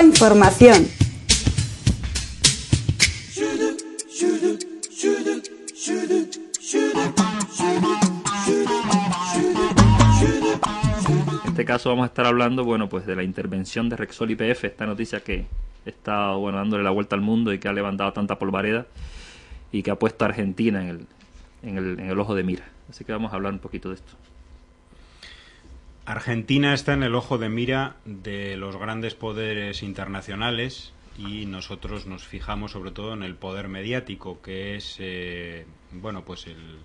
Información. En este caso vamos a estar hablando, bueno, pues de la intervención de Rexol IPF, esta noticia que está, bueno, dándole la vuelta al mundo y que ha levantado tanta polvareda y que ha puesto a Argentina en en el, en el ojo de mira. Así que vamos a hablar un poquito de esto. Argentina está en el ojo de mira de los grandes poderes internacionales y nosotros nos fijamos sobre todo en el poder mediático, que es eh, bueno pues el,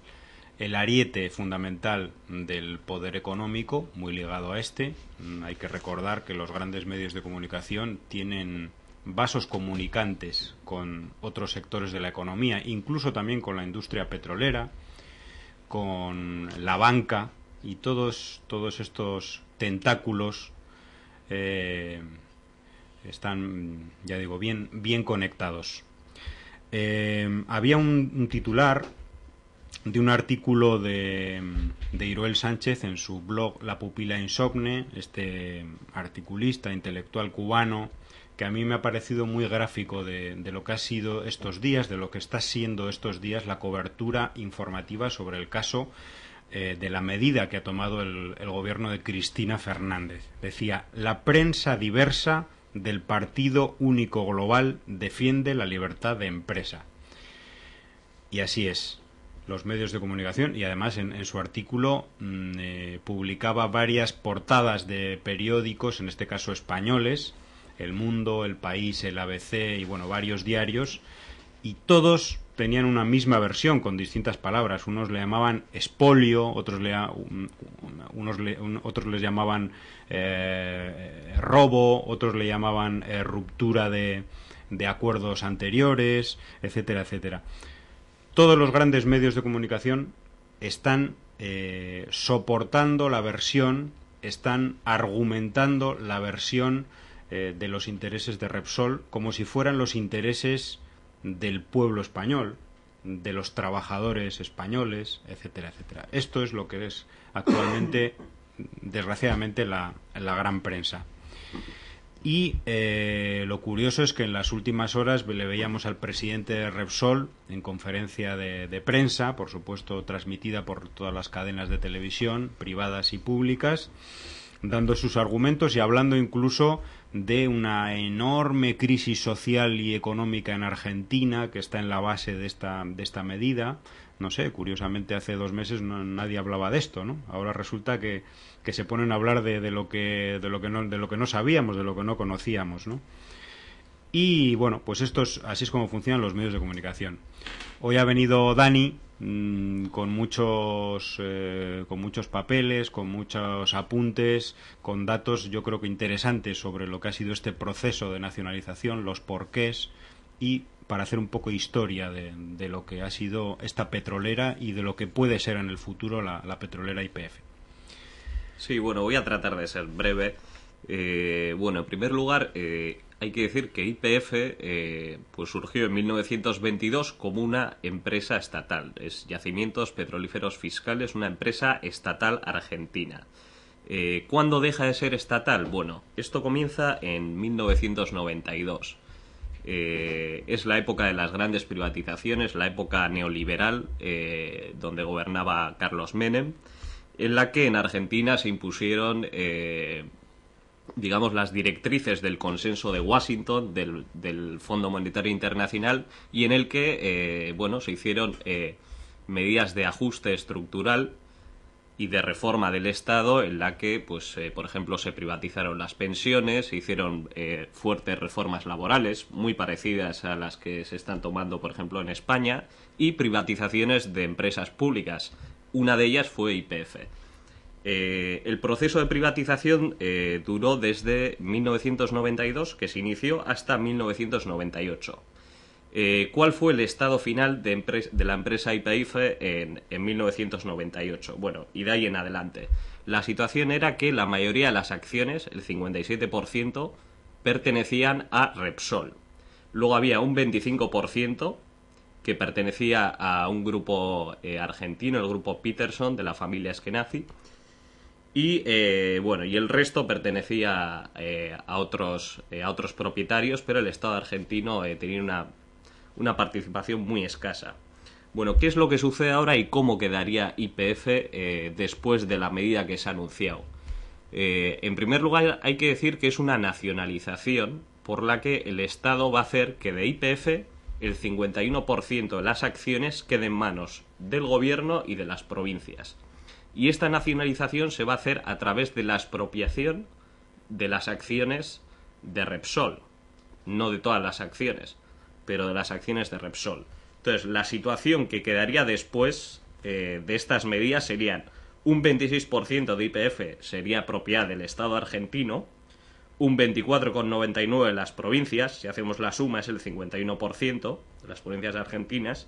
el ariete fundamental del poder económico, muy ligado a este. Mm, hay que recordar que los grandes medios de comunicación tienen vasos comunicantes con otros sectores de la economía, incluso también con la industria petrolera, con la banca, y todos, todos estos tentáculos eh, están, ya digo, bien, bien conectados. Eh, había un, titular de un artículo de, de Iroel Sánchez en su blog La pupila insomne, este articulista intelectual cubano, que a mí me ha parecido muy gráfico de, de, lo que ha sido estos días, de lo que está siendo estos días la cobertura informativa sobre el caso eh, de la medida que ha tomado el, gobierno de Cristina Fernández. Decía, la prensa diversa del Partido Único Global defiende la libertad de empresa. Y así es. Los medios de comunicación, y además en, su artículo mm, eh, publicaba varias portadas de periódicos, en este caso españoles, El Mundo, El País, El ABC y bueno, varios diarios, y todos tenían una misma versión con distintas palabras. Unos le llamaban espolio, otros, le, unos otros les llamaban eh, robo, otros le llamaban eh, ruptura de, acuerdos anteriores, etcétera, etcétera. Todos los grandes medios de comunicación están eh, soportando la versión, están argumentando la versión de los intereses de Repsol como si fueran los intereses del pueblo español, de los trabajadores españoles, etcétera, etcétera. Esto es lo que es actualmente, desgraciadamente, la, gran prensa. Y eh, lo curioso es que en las últimas horas le veíamos al presidente de Repsol en conferencia de, prensa, por supuesto transmitida por todas las cadenas de televisión, privadas y públicas, dando sus argumentos y hablando incluso de una enorme crisis social y económica en Argentina que está en la base de esta, de esta medida. No sé, curiosamente hace dos meses nadie hablaba de esto, ¿no? Ahora resulta que, que se ponen a hablar de, de, lo que, de, lo que no, de lo que no sabíamos, de lo que no conocíamos, ¿no? Y bueno, pues esto es, así es como funcionan los medios de comunicación. Hoy ha venido Dani Mm, con muchos eh, con muchos papeles con muchos apuntes con datos yo creo que interesantes sobre lo que ha sido este proceso de nacionalización los porqués y para hacer un poco de historia de, lo que ha sido esta petrolera y de lo que puede ser en el futuro la, la petrolera IPF. Sí, bueno, voy a tratar de ser breve. Eh, bueno, en primer lugar, eh, hay que decir que IPF eh, pues surgió en 1922 como una empresa estatal. Es Yacimientos Petrolíferos Fiscales, una empresa estatal argentina. ¿Cuándo deja de ser estatal? Bueno, esto comienza en 1992. es la época de las grandes privatizaciones, la época neoliberal, donde gobernaba Carlos Menem en la que en Argentina se impusieron digamos, las directrices del consenso de Washington, del, Fondo Monetario Internacional, y en el que, eh, bueno, se hicieron eh, medidas de ajuste estructural y de reforma del Estado, en la que, pues, eh, por ejemplo, se privatizaron las pensiones, se hicieron fuertes reformas laborales, muy parecidas a las que se están tomando, por ejemplo, en España, y privatizaciones de empresas públicas. Una de ellas fue IPF. Eh, el proceso de privatización eh, duró desde 1992, que se inició, hasta 1998. Eh, ¿Cuál fue el estado final de, la empresa IPF en, en, 1998? Bueno, y de ahí en adelante. La situación era que la mayoría de las acciones, el 57%, pertenecían a Repsol. Luego había un 25% que pertenecía a un grupo argentino, el grupo Peterson, de la familia Eskenazi y eh, bueno, y el resto pertenecía eh, a, otros, eh, a otros propietarios, pero el Estado argentino tenía una, participación muy escasa. Bueno, ¿qué es lo que sucede ahora y cómo quedaría IPF después de la medida que se ha anunciado? en primer lugar, hay que decir que es una nacionalización por la que el Estado va a hacer que de IPF el 51% de las acciones queden en manos del gobierno y de las provincias. Y esta nacionalización se va a hacer a través de la expropiación de las acciones de Repsol. No de todas las acciones, pero de las acciones de Repsol. Entonces, la situación que quedaría después eh, de estas medidas serían un 26% de IPF sería propiedad del Estado argentino, un 24,99% en las provincias, si hacemos la suma es el 51% de las provincias argentinas,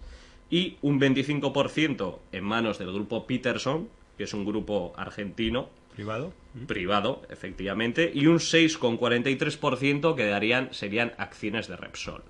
y un 25% en manos del grupo Peterson, que es un grupo argentino. Privado. Mm. Privado, efectivamente. Y un 6,43% que darían, serían acciones de Repsol.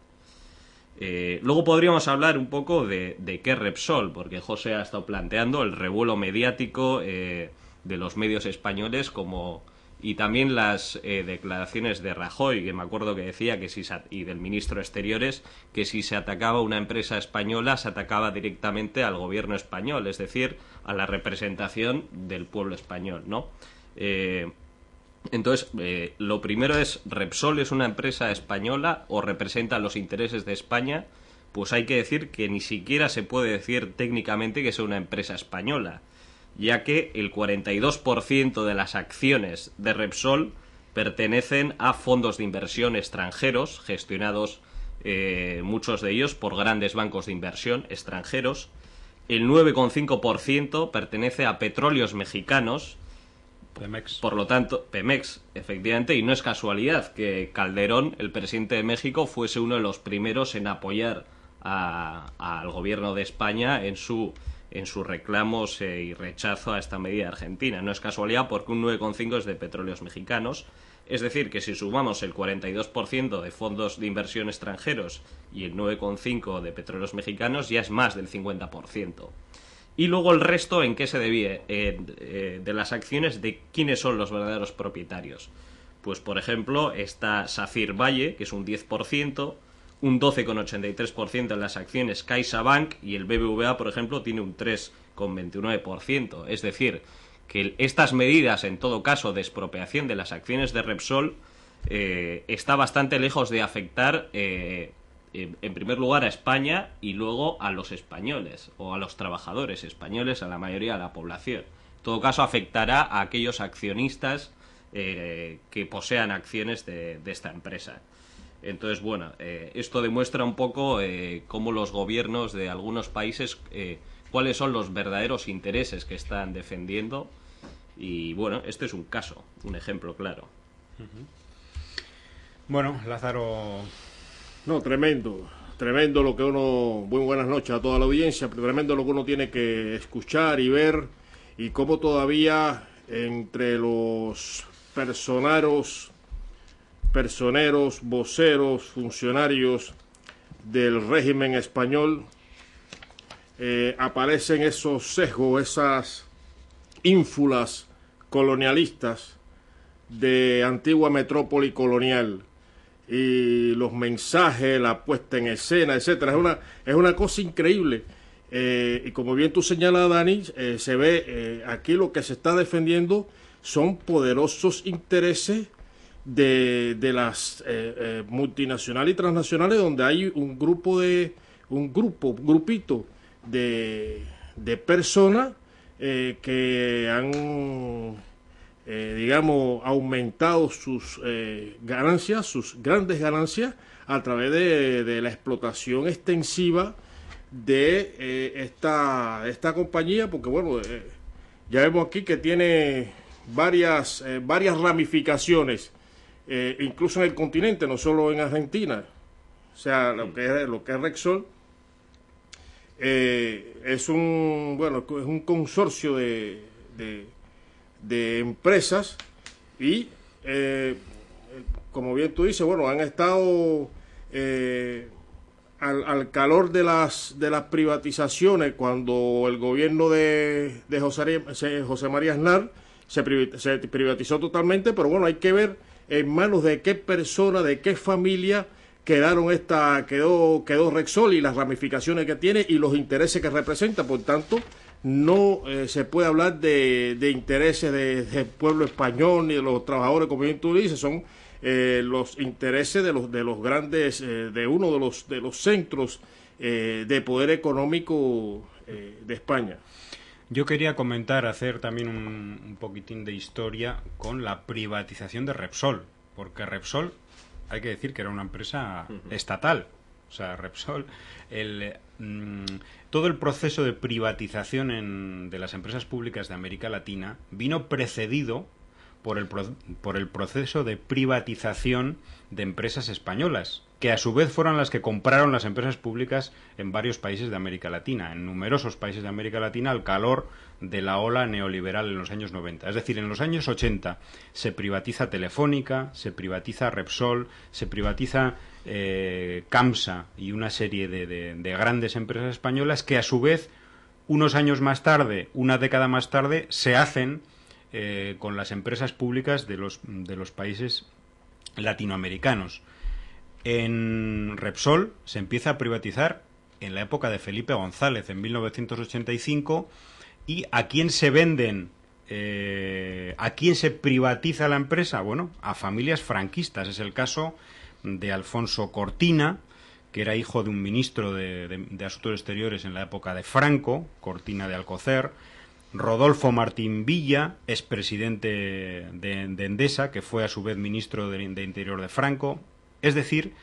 Eh, luego podríamos hablar un poco de, qué Repsol, porque José ha estado planteando el revuelo mediático eh, de los medios españoles como y también las eh, declaraciones de Rajoy, que me acuerdo que decía que si y del ministro de Exteriores que si se atacaba una empresa española se atacaba directamente al gobierno español, es decir, a la representación del pueblo español, ¿no? Eh, entonces, eh, lo primero es Repsol es una empresa española o representa los intereses de España, pues hay que decir que ni siquiera se puede decir técnicamente que sea una empresa española ya que el 42% de las acciones de Repsol pertenecen a fondos de inversión extranjeros, gestionados eh, muchos de ellos por grandes bancos de inversión extranjeros. El 9,5% pertenece a petróleos mexicanos. Pemex. Por lo tanto, Pemex, efectivamente, y no es casualidad que Calderón, el presidente de México, fuese uno de los primeros en apoyar al gobierno de España en su en sus reclamos y rechazo a esta medida Argentina. No es casualidad porque un 9,5 es de petróleos mexicanos. Es decir, que si sumamos el 42% de fondos de inversión extranjeros y el 9,5% de petróleos mexicanos, ya es más del 50%. Y luego el resto, ¿en qué se debía? Eh, de las acciones de quiénes son los verdaderos propietarios. Pues, por ejemplo, está Safir Valle, que es un 10%, un 12,83% en las acciones CaixaBank y el BBVA, por ejemplo, tiene un 3,29%. Es decir, que estas medidas, en todo caso, de expropiación de las acciones de Repsol, eh, está bastante lejos de afectar, eh, en primer lugar, a España y luego a los españoles o a los trabajadores españoles, a la mayoría de la población. En todo caso, afectará a aquellos accionistas eh, que posean acciones de esta empresa. Entonces, bueno, eh, esto demuestra un poco eh, cómo los gobiernos de algunos países, eh, cuáles son los verdaderos intereses que están defendiendo. Y bueno, este es un caso, un ejemplo claro. Bueno, Lázaro. No, tremendo. Tremendo lo que uno. Muy buenas noches a toda la audiencia. Tremendo lo que uno tiene que escuchar y ver. Y cómo todavía entre los personaros personeros, voceros, funcionarios del régimen español, eh, aparecen esos sesgos, esas ínfulas colonialistas de antigua metrópoli colonial y los mensajes, la puesta en escena, etcétera. Es una, es una cosa increíble. Eh, y como bien tú señalas, Dani, eh, se ve aquí lo que se está defendiendo son poderosos intereses de, las eh, eh, multinacionales y transnacionales donde hay un grupo de un grupo, grupito de, de personas eh, que han digamos aumentado sus ganancias, sus grandes ganancias a través de, la explotación extensiva de esta, esta compañía porque bueno ya vemos aquí que tiene varias, varias ramificaciones eh, incluso en el continente, no solo en Argentina. O sea, lo mm. que es, lo que es Rexol eh, es un bueno es un consorcio de, de, empresas y eh, como bien tú dices, bueno, han estado al, al, calor de las de las privatizaciones cuando el gobierno de, de José, José María Aznar se privatizó totalmente, pero bueno, hay que ver en manos de qué persona, de qué familia quedaron esta, quedó, quedó Rexol y las ramificaciones que tiene y los intereses que representa. Por tanto, no eh, se puede hablar de, intereses del de pueblo español ni de los trabajadores, como bien tú dices, son eh, los intereses de los, de los grandes, eh, de uno de los, de los centros de poder económico de España. Yo quería comentar, hacer también un, poquitín de historia con la privatización de Repsol, porque Repsol, hay que decir que era una empresa estatal, o sea, Repsol, el, mm, todo el proceso de privatización en, de las empresas públicas de América Latina vino precedido por el, por el proceso de privatización de empresas españolas que a su vez fueron las que compraron las empresas públicas en varios países de América Latina, en numerosos países de América Latina, al calor de la ola neoliberal en los años 90. Es decir, en los años 80 se privatiza Telefónica, se privatiza Repsol, se privatiza eh, Camsa y una serie de, grandes empresas españolas que a su vez, unos años más tarde, una década más tarde, se hacen eh, con las empresas públicas de los países latinoamericanos. En Repsol se empieza a privatizar en la época de Felipe González, en 1985, y a quién se venden, eh, a quién se privatiza la empresa, bueno, a familias franquistas. Es el caso de Alfonso Cortina, que era hijo de un ministro de, Asuntos Exteriores en la época de Franco, Cortina de Alcocer, Rodolfo Martín Villa, expresidente de Endesa, que fue a su vez ministro de Interior de Franco, es decir,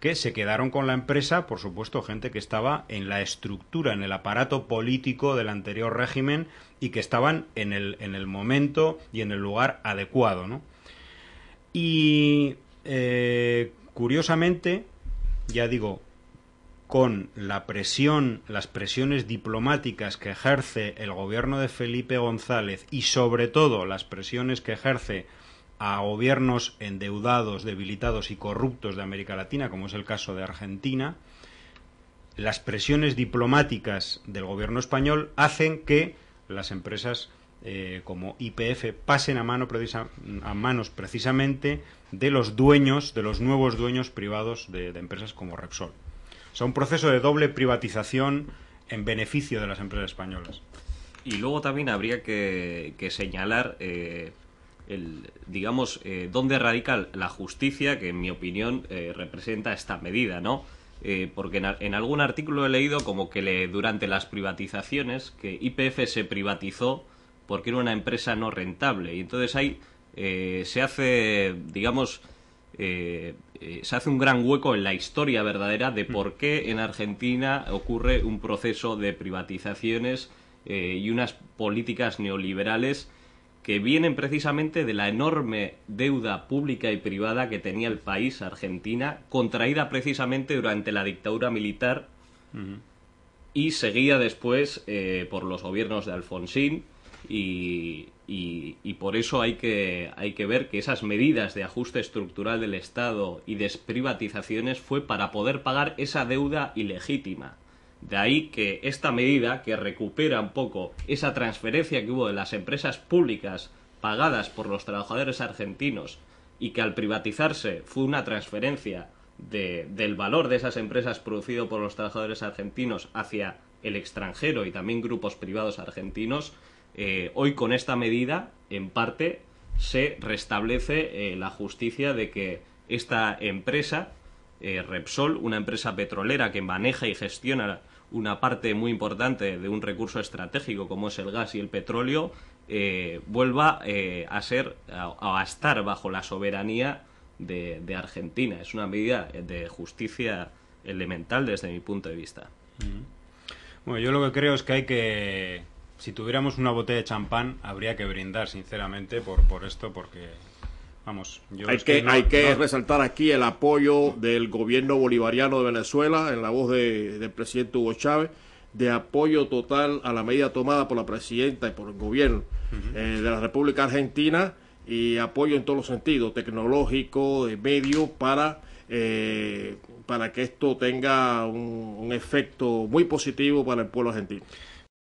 que se quedaron con la empresa, por supuesto, gente que estaba en la estructura, en el aparato político del anterior régimen y que estaban en el, momento y en el lugar adecuado. ¿no? Y eh, curiosamente, ya digo, con la presión, las presiones diplomáticas que ejerce el gobierno de Felipe González y sobre todo las presiones que ejerce a gobiernos endeudados, debilitados y corruptos de América Latina, como es el caso de Argentina, las presiones diplomáticas del gobierno español hacen que las empresas eh, como IPF pasen a, mano a manos precisamente de los dueños, de los nuevos dueños privados de, empresas como Repsol. O un proceso de doble privatización en beneficio de las empresas españolas. Y luego también habría que, señalar eh, digamos, eh, dónde radica la justicia que, en mi opinión, eh, representa esta medida, ¿no? Eh, porque en, algún artículo he leído como que durante las privatizaciones, que IPF se privatizó porque era una empresa no rentable. Y entonces ahí eh, se hace, digamos, se hace un gran hueco en la historia verdadera de por qué en Argentina ocurre un proceso de privatizaciones y unas políticas neoliberales que vienen precisamente de la enorme deuda pública y privada que tenía el país, Argentina, contraída precisamente durante la dictadura militar y seguida después eh, por los gobiernos de Alfonsín. Y, por eso hay que, hay que ver que esas medidas de ajuste estructural del Estado y desprivatizaciones fue para poder pagar esa deuda ilegítima. De ahí que esta medida, que recupera un poco esa transferencia que hubo de las empresas públicas pagadas por los trabajadores argentinos y que al privatizarse fue una transferencia del valor de esas empresas producido por los trabajadores argentinos hacia el extranjero y también grupos privados argentinos, eh, hoy con esta medida, en parte, se restablece eh, la justicia de que esta empresa eh, Repsol, una empresa petrolera que maneja y gestiona una parte muy importante de un recurso estratégico como es el gas y el petróleo, eh, vuelva eh, a ser a, estar bajo la soberanía de, Argentina. Es una medida de justicia elemental desde mi punto de vista. Bueno, yo lo que creo es que hay que, si tuviéramos una botella de champán, habría que brindar sinceramente por, por esto, porque Vamos, hay, que, hay que resaltar aquí el apoyo del gobierno bolivariano de Venezuela, en la voz del presidente Hugo Chávez, de apoyo total a la medida tomada por la presidenta y por el gobierno eh, de la República Argentina y apoyo en todos los sentidos, tecnológico, de medio, para, eh, para que esto tenga un efecto muy positivo para el pueblo argentino.